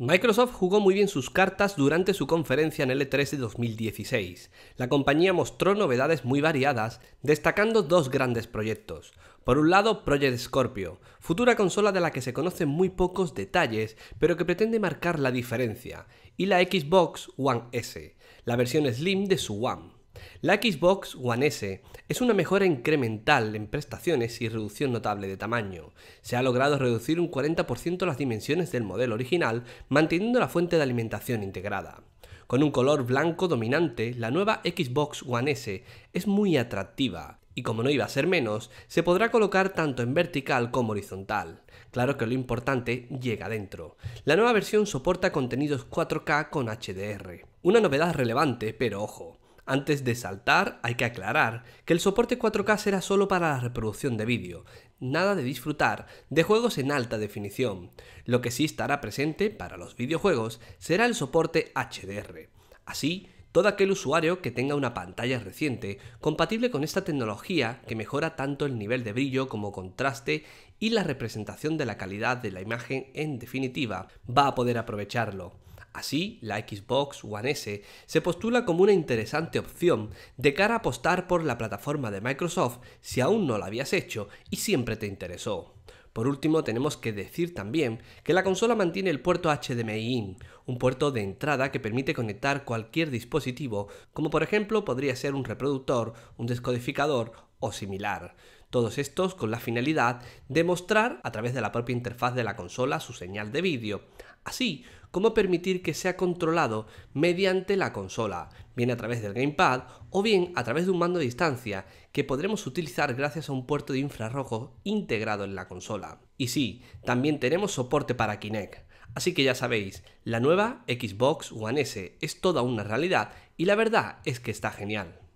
Microsoft jugó muy bien sus cartas durante su conferencia en L3 e de 2016. La compañía mostró novedades muy variadas, destacando dos grandes proyectos. Por un lado, Project Scorpio, futura consola de la que se conocen muy pocos detalles, pero que pretende marcar la diferencia, y la Xbox One S, la versión slim de su One. La Xbox One S es una mejora incremental en prestaciones y reducción notable de tamaño. Se ha logrado reducir un 40% las dimensiones del modelo original, manteniendo la fuente de alimentación integrada. Con un color blanco dominante, la nueva Xbox One S es muy atractiva, y como no iba a ser menos, se podrá colocar tanto en vertical como horizontal. Claro que lo importante llega dentro. La nueva versión soporta contenidos 4K con HDR. Una novedad relevante, pero ojo, antes de saltar, hay que aclarar que el soporte 4K será solo para la reproducción de vídeo, nada de disfrutar de juegos en alta definición. Lo que sí estará presente para los videojuegos será el soporte HDR. Así, todo aquel usuario que tenga una pantalla reciente compatible con esta tecnología que mejora tanto el nivel de brillo como contraste y la representación de la calidad de la imagen en definitiva va a poder aprovecharlo. Así, la Xbox One S se postula como una interesante opción de cara a apostar por la plataforma de Microsoft si aún no la habías hecho y siempre te interesó. Por último, tenemos que decir también que la consola mantiene el puerto HDMI IN, un puerto de entrada que permite conectar cualquier dispositivo, como por ejemplo podría ser un reproductor, un descodificador o similar. Todos estos con la finalidad de mostrar a través de la propia interfaz de la consola su señal de vídeo, así como permitir que sea controlado mediante la consola, bien a través del gamepad o bien a través de un mando de distancia que podremos utilizar gracias a un puerto de infrarrojo integrado en la consola. Y sí, también tenemos soporte para Kinect. Así que ya sabéis, la nueva Xbox One S es toda una realidad y la verdad es que está genial.